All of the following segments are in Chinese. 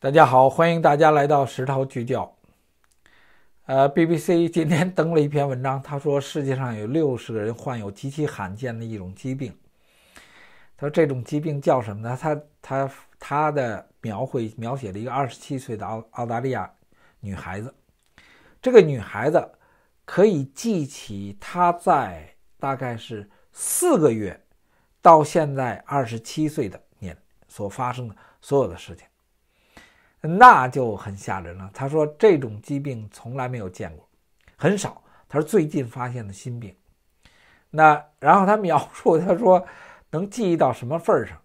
大家好，欢迎大家来到石涛聚焦。呃，BBC 今天登了一篇文章，他说世界上有六十个人患有极其罕见的一种疾病。他说这种疾病叫什么呢？他他他的描绘描写了一个二十七岁的澳澳大利亚女孩子。这个女孩子可以记起她在大概是四个月到现在二十七岁的年所发生的所有的事情。那就很吓人了。他说这种疾病从来没有见过，很少。他说最近发现的新病。那然后他描述，他说能记忆到什么份儿上？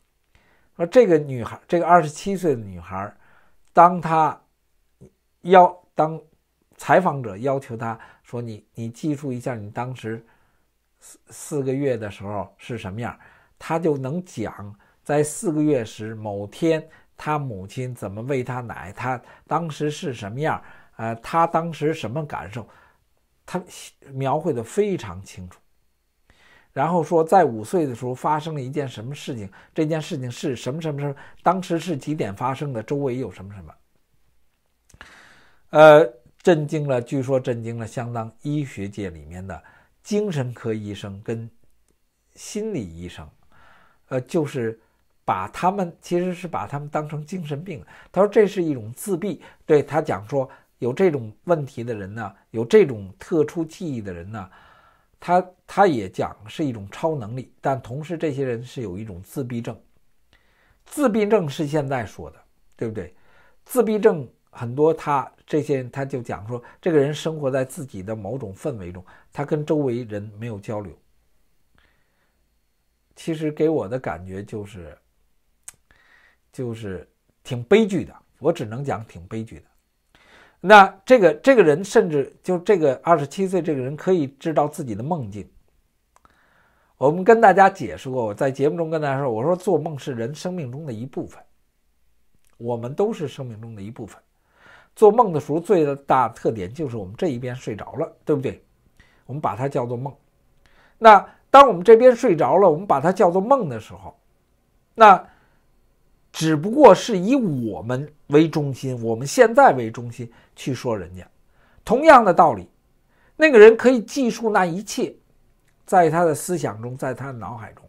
说这个女孩，这个二十七岁的女孩，当她要当采访者要求她说你你记住一下你当时四四个月的时候是什么样，她就能讲，在四个月时某天。他母亲怎么喂他奶，他当时是什么样呃，他当时什么感受？他描绘的非常清楚。然后说，在五岁的时候发生了一件什么事情？这件事情是什么什么什么？当时是几点发生的？周围有什么什么？呃，震惊了，据说震惊了相当医学界里面的精神科医生跟心理医生，呃，就是。把他们其实是把他们当成精神病。他说这是一种自闭。对他讲说有这种问题的人呢，有这种特殊记忆的人呢，他他也讲是一种超能力，但同时这些人是有一种自闭症。自闭症是现在说的，对不对？自闭症很多，他这些他就讲说，这个人生活在自己的某种氛围中，他跟周围人没有交流。其实给我的感觉就是。就是挺悲剧的，我只能讲挺悲剧的。那这个这个人甚至就这个二十七岁这个人可以知道自己的梦境。我们跟大家解释过，在节目中跟大家说，我说做梦是人生命中的一部分，我们都是生命中的一部分。做梦的时候最大的特点就是我们这一边睡着了，对不对？我们把它叫做梦。那当我们这边睡着了，我们把它叫做梦的时候，那。只不过是以我们为中心，我们现在为中心去说人家。同样的道理，那个人可以记述那一切，在他的思想中，在他的脑海中。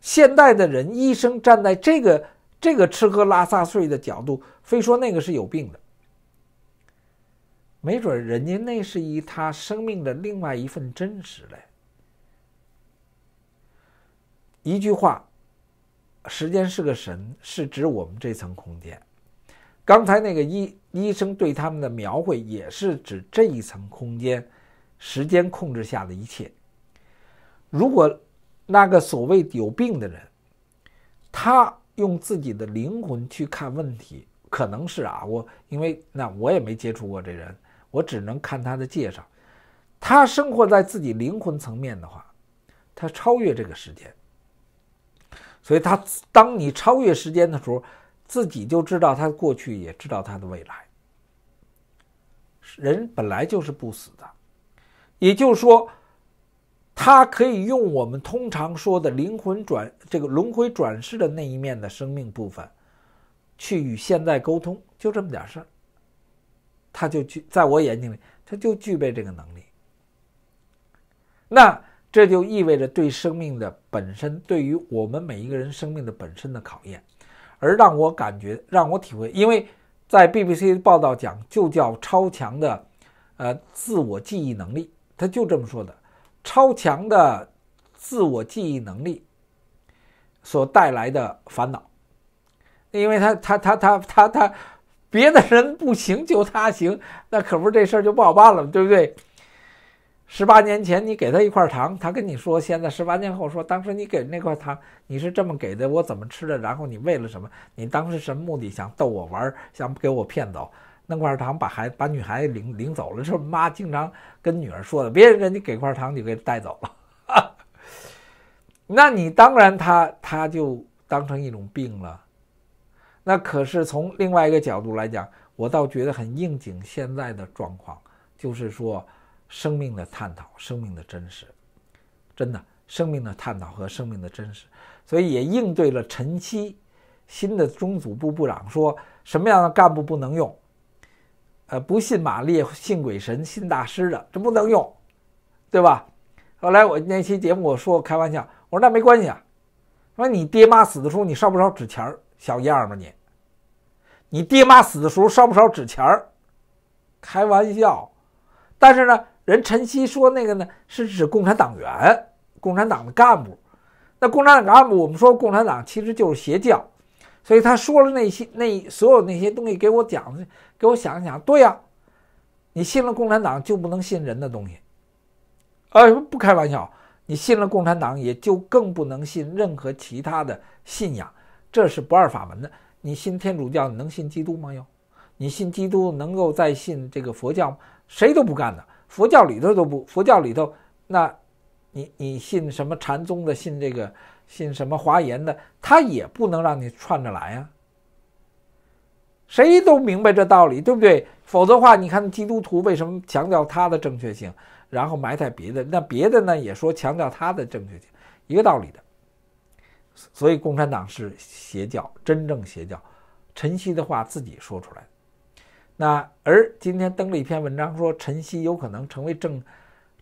现代的人一生站在这个这个吃喝拉撒睡的角度，非说那个是有病的。没准人家那是以他生命的另外一份真实嘞。一句话。时间是个神，是指我们这层空间。刚才那个医医生对他们的描绘，也是指这一层空间时间控制下的一切。如果那个所谓有病的人，他用自己的灵魂去看问题，可能是啊，我因为那我也没接触过这人，我只能看他的介绍。他生活在自己灵魂层面的话，他超越这个时间。所以，他当你超越时间的时候，自己就知道他过去，也知道他的未来。人本来就是不死的，也就是说，他可以用我们通常说的灵魂转这个轮回转世的那一面的生命部分，去与现在沟通，就这么点事儿。他就具在我眼睛里，他就具备这个能力。那。这就意味着对生命的本身，对于我们每一个人生命的本身的考验，而让我感觉，让我体会，因为在 BBC 的报道讲，就叫超强的，呃，自我记忆能力，他就这么说的，超强的自我记忆能力所带来的烦恼，因为他，他，他，他，他，他，别的人不行，就他行，那可不是这事儿就不好办了，对不对？十八年前，你给他一块糖，他跟你说，现在十八年后说，当时你给那块糖，你是这么给的，我怎么吃的？然后你为了什么？你当时什么目的？想逗我玩，想给我骗走？弄块糖把孩把女孩子领领走了，是妈经常跟女儿说的，别人人家给块糖，你给带走了，那你当然他他就当成一种病了。那可是从另外一个角度来讲，我倒觉得很应景。现在的状况就是说。生命的探讨，生命的真实，真的生命的探讨和生命的真实，所以也应对了陈曦新的中组部部长说什么样的干部不能用，呃，不信马列信鬼神信大师的这不能用，对吧？后来我那期节目我说开玩笑，我说那没关系啊，说你爹妈死的时候你烧不烧纸钱儿，小样儿吗你？你爹妈死的时候烧不烧纸钱儿？开玩笑，但是呢。人陈曦说那个呢，是指共产党员、共产党的干部。那共产党干部，我们说共产党其实就是邪教，所以他说了那些那所有那些东西，给我讲，给我想一想。对呀，你信了共产党就不能信人的东西，哎，不开玩笑，你信了共产党也就更不能信任何其他的信仰，这是不二法门的。你信天主教，你能信基督吗？又，你信基督能够再信这个佛教吗？谁都不干的。佛教里头都不，佛教里头，那，你你信什么禅宗的，信这个，信什么华严的，他也不能让你串着来呀。谁都明白这道理，对不对？否则话，你看基督徒为什么强调他的正确性，然后埋汰别的？那别的呢，也说强调他的正确性，一个道理的。所以共产党是邪教，真正邪教。晨曦的话自己说出来。的。那而今天登了一篇文章，说陈曦有可能成为政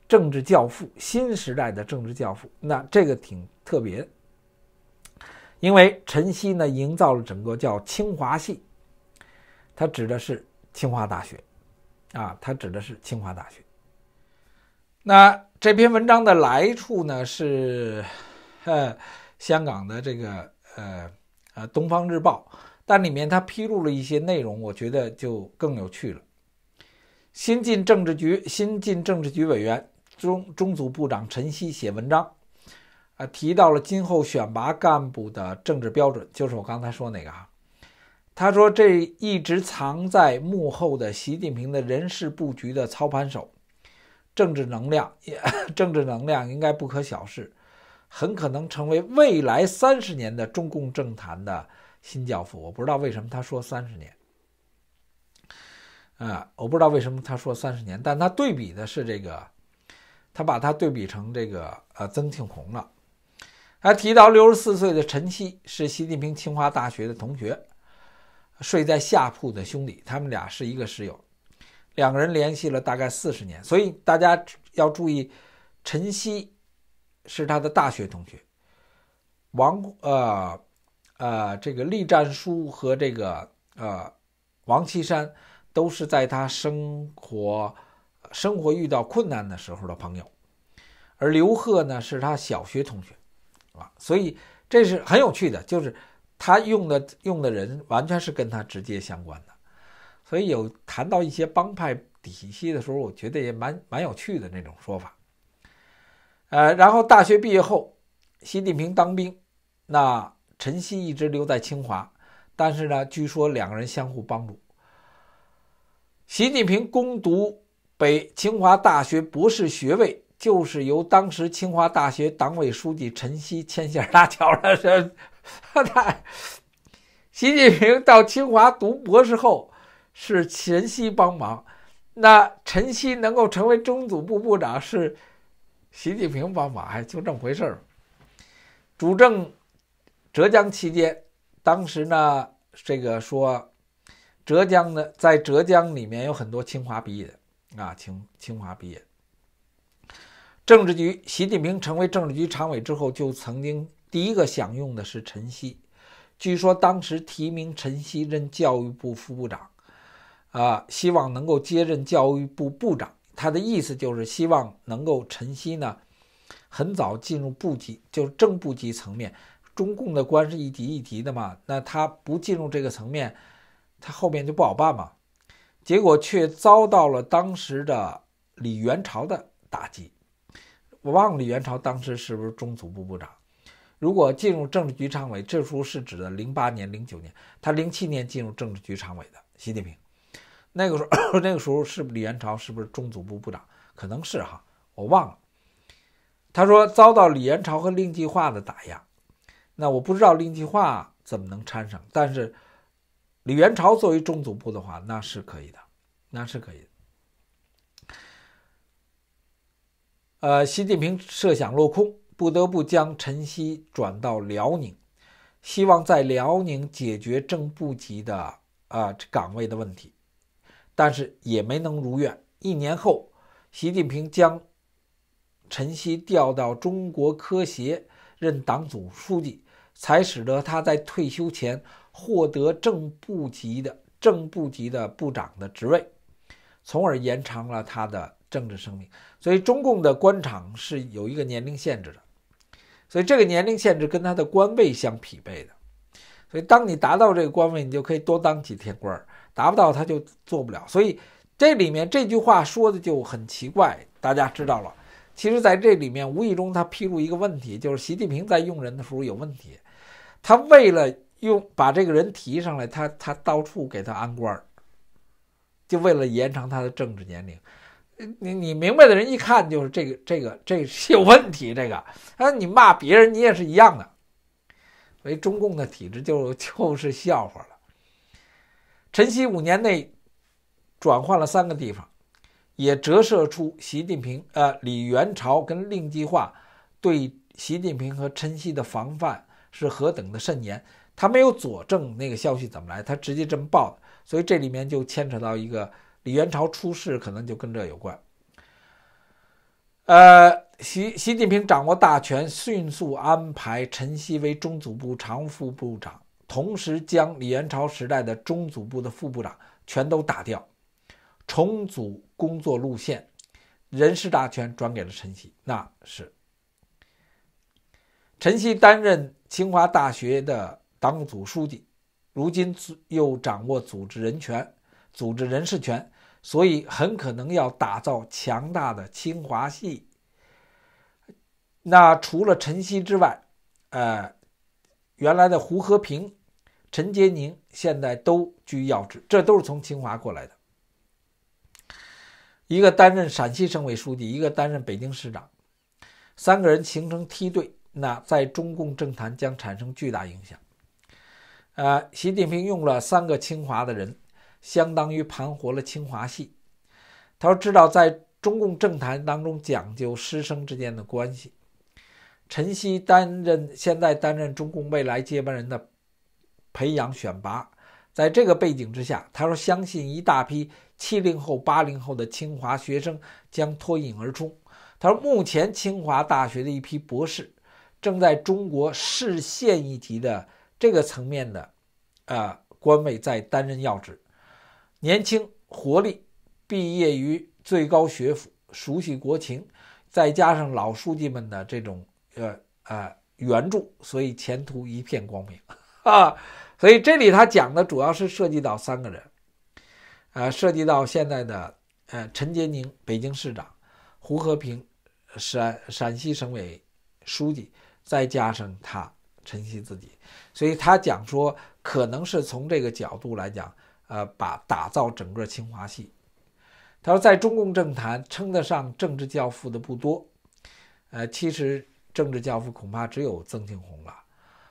政治教父，新时代的政治教父。那这个挺特别，因为陈曦呢，营造了整个叫清华系，他指的是清华大学，啊，他指的是清华大学。那这篇文章的来处呢，是呃，香港的这个呃呃东方日报。但里面他披露了一些内容，我觉得就更有趣了。新进政治局、新进政治局委员、中中组部长陈希写文章，啊，提到了今后选拔干部的政治标准，就是我刚才说那个啊。他说，这一直藏在幕后的习近平的人事布局的操盘手，政治能量，政治能量应该不可小视，很可能成为未来三十年的中共政坛的。新教父，我不知道为什么他说三十年，啊，我不知道为什么他说三十年，但他对比的是这个，他把他对比成这个呃曾庆红了。他提到六十四岁的陈希是习近平清华大学的同学，睡在下铺的兄弟，他们俩是一个室友，两个人联系了大概四十年，所以大家要注意，陈希是他的大学同学，王呃。呃，这个栗战书和这个呃王岐山都是在他生活生活遇到困难的时候的朋友，而刘贺呢是他小学同学，啊，所以这是很有趣的，就是他用的用的人完全是跟他直接相关的，所以有谈到一些帮派体系的时候，我觉得也蛮蛮有趣的那种说法。呃，然后大学毕业后，习近平当兵，那。陈希一直留在清华，但是呢，据说两个人相互帮助。习近平攻读北清华大学博士学位，就是由当时清华大学党委书记陈希牵线搭桥的。这 他习近平到清华读博士后是陈希帮忙，那陈希能够成为中组部部长是习近平帮忙，哎，就这么回事儿，主政。浙江期间，当时呢，这个说浙江呢，在浙江里面有很多清华毕业的啊，清清华毕业。政治局，习近平成为政治局常委之后，就曾经第一个享用的是陈希。据说当时提名陈希任教育部副部长，啊，希望能够接任教育部部长。他的意思就是希望能够陈希呢，很早进入部级，就是正部级层面。中共的官是一级一级的嘛，那他不进入这个层面，他后面就不好办嘛。结果却遭到了当时的李元朝的打击。我忘了李元朝当时是不是中组部部长？如果进入政治局常委，这书是指的零八年、零九年。他零七年进入政治局常委的习近平，那个时候 那个时候是李元朝是不是中组部部长？可能是哈，我忘了。他说遭到李元朝和令计划的打压。那我不知道令计划怎么能掺上，但是李元朝作为中组部的话，那是可以的，那是可以的。呃，习近平设想落空，不得不将陈希转到辽宁，希望在辽宁解决正部级的啊岗位的问题，但是也没能如愿。一年后，习近平将陈希调到中国科协任党组书记。才使得他在退休前获得正部级的正部级的部长的职位，从而延长了他的政治生命。所以，中共的官场是有一个年龄限制的，所以这个年龄限制跟他的官位相匹配的。所以，当你达到这个官位，你就可以多当几天官儿；达不到，他就做不了。所以，这里面这句话说的就很奇怪，大家知道了。其实，在这里面无意中他披露一个问题，就是习近平在用人的时候有问题。他为了用把这个人提上来，他他到处给他安官就为了延长他的政治年龄。你你明白的人一看就是这个这个这是有问题。这个啊，你骂别人你也是一样的，所以中共的体制就就是笑话了。陈希五年内转换了三个地方，也折射出习近平呃李元朝跟令计划对习近平和陈希的防范。是何等的慎言，他没有佐证那个消息怎么来，他直接这么报，所以这里面就牵扯到一个李元朝出事，可能就跟这有关。呃，习习近平掌握大权，迅速安排陈希为中组部常务副部长，同时将李元朝时代的中组部的副部长全都打掉，重组工作路线，人事大权转给了陈希，那是陈希担任。清华大学的党组书记，如今又掌握组织人权、组织人事权，所以很可能要打造强大的清华系。那除了陈曦之外，呃，原来的胡和平、陈杰宁现在都居要职，这都是从清华过来的。一个担任陕西省委书记，一个担任北京市长，三个人形成梯队。那在中共政坛将产生巨大影响。呃，习近平用了三个清华的人，相当于盘活了清华系。他说：“知道在中共政坛当中讲究师生之间的关系。”陈曦担任现在担任中共未来接班人的培养选拔，在这个背景之下，他说：“相信一大批七零后、八零后的清华学生将脱颖而出。”他说：“目前清华大学的一批博士。”正在中国市县一级的这个层面的，呃，官位在担任要职，年轻活力，毕业于最高学府，熟悉国情，再加上老书记们的这种呃呃援助，所以前途一片光明啊！所以这里他讲的主要是涉及到三个人，呃，涉及到现在的呃陈杰宁，北京市长，胡和平，陕陕西省委书记。再加上他陈曦自己，所以他讲说，可能是从这个角度来讲，呃，把打造整个清华系。他说，在中共政坛称得上政治教父的不多，呃，其实政治教父恐怕只有曾庆红了。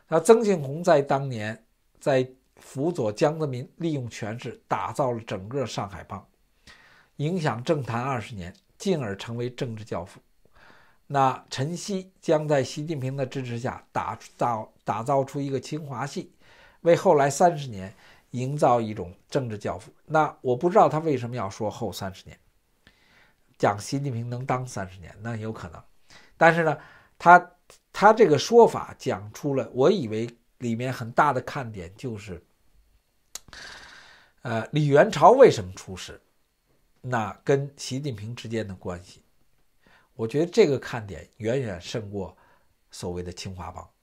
那曾庆红在当年在辅佐江泽民，利用权势打造了整个上海帮，影响政坛二十年，进而成为政治教父。那陈希将在习近平的支持下打造打造出一个清华系，为后来三十年营造一种政治教父。那我不知道他为什么要说后三十年，讲习近平能当三十年，那有可能。但是呢，他他这个说法讲出了，我以为里面很大的看点就是，呃，李元朝为什么出事，那跟习近平之间的关系。我觉得这个看点远远胜过所谓的清华帮。